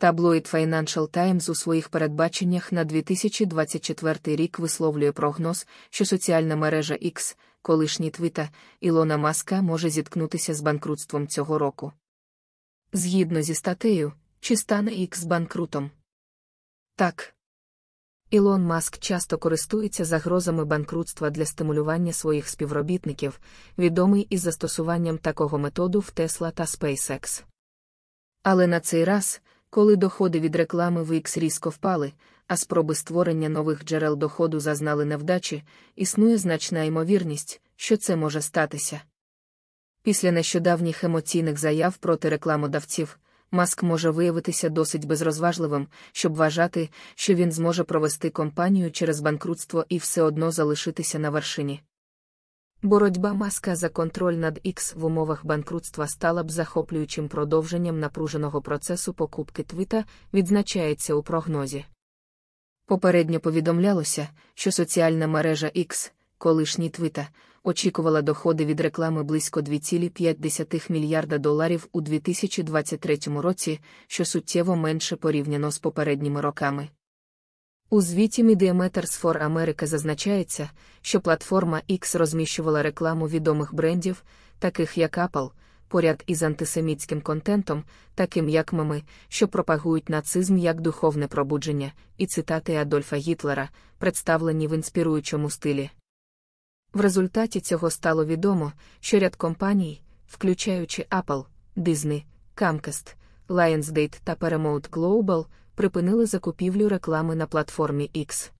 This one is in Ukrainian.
Таблоїд Financial Times у своїх передбаченнях на 2024 рік висловлює прогноз, що соціальна мережа X, колишній твіта, Ілона Маска може зіткнутися з банкрутством цього року. Згідно зі статтею, чи стане X банкрутом? Так. Ілон Маск часто користується загрозами банкрутства для стимулювання своїх співробітників, відомий із застосуванням такого методу в Тесла та SpaceX. Але на цей раз коли доходи від реклами в різко впали, а спроби створення нових джерел доходу зазнали невдачі, існує значна ймовірність, що це може статися. Після нещодавніх емоційних заяв проти рекламодавців, маск може виявитися досить безрозважливим, щоб вважати, що він зможе провести компанію через банкрутство і все одно залишитися на вершині. Боротьба маска за контроль над X в умовах банкрутства стала б захоплюючим продовженням напруженого процесу покупки твіта, відзначається у прогнозі. Попередньо повідомлялося, що соціальна мережа X, колишній твіта, очікувала доходи від реклами близько 2,5 мільярда доларів у 2023 році, що суттєво менше порівняно з попередніми роками. У звіті Mediameters for America зазначається, що платформа X розміщувала рекламу відомих брендів, таких як Apple, поряд із антисемітським контентом, таким як МАМИ, що пропагують нацизм як духовне пробудження, і цитати Адольфа Гітлера, представлені в інспіруючому стилі. В результаті цього стало відомо, що ряд компаній, включаючи Apple, Disney, Comcast, Lionsgate та Paramount Global, припинили закупівлю реклами на платформі X.